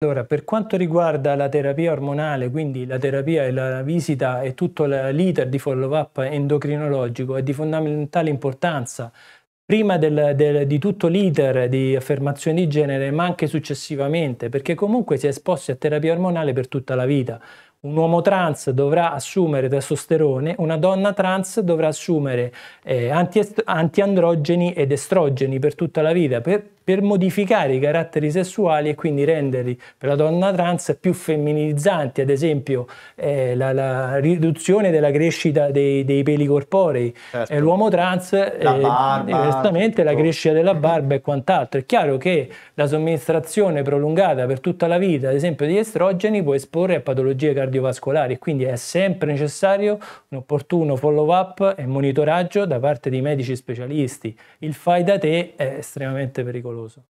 Allora, per quanto riguarda la terapia ormonale, quindi la terapia e la visita e tutto l'iter di follow-up endocrinologico è di fondamentale importanza prima del, del, di tutto l'iter di affermazione di genere, ma anche successivamente, perché comunque si è esposti a terapia ormonale per tutta la vita. Un uomo trans dovrà assumere testosterone, una donna trans dovrà assumere eh, antiandrogeni ed estrogeni per tutta la vita, per, per modificare i caratteri sessuali e quindi renderli per la donna trans più femminilizzanti, ad esempio eh, la, la, riduzione della crescita dei, dei peli corporei. Certo. Eh, l'uomo trans, la eh, barba, eh, esattamente tutto. la crescita della barba e quant'altro. È chiaro che la somministrazione prolungata per tutta la vita, ad esempio di estrogeni, può esporre a patologie cardiovascolari quindi è sempre necessario un opportuno follow up e monitoraggio da parte di medici specialisti. Il fai da te è estremamente pericoloso. doloroso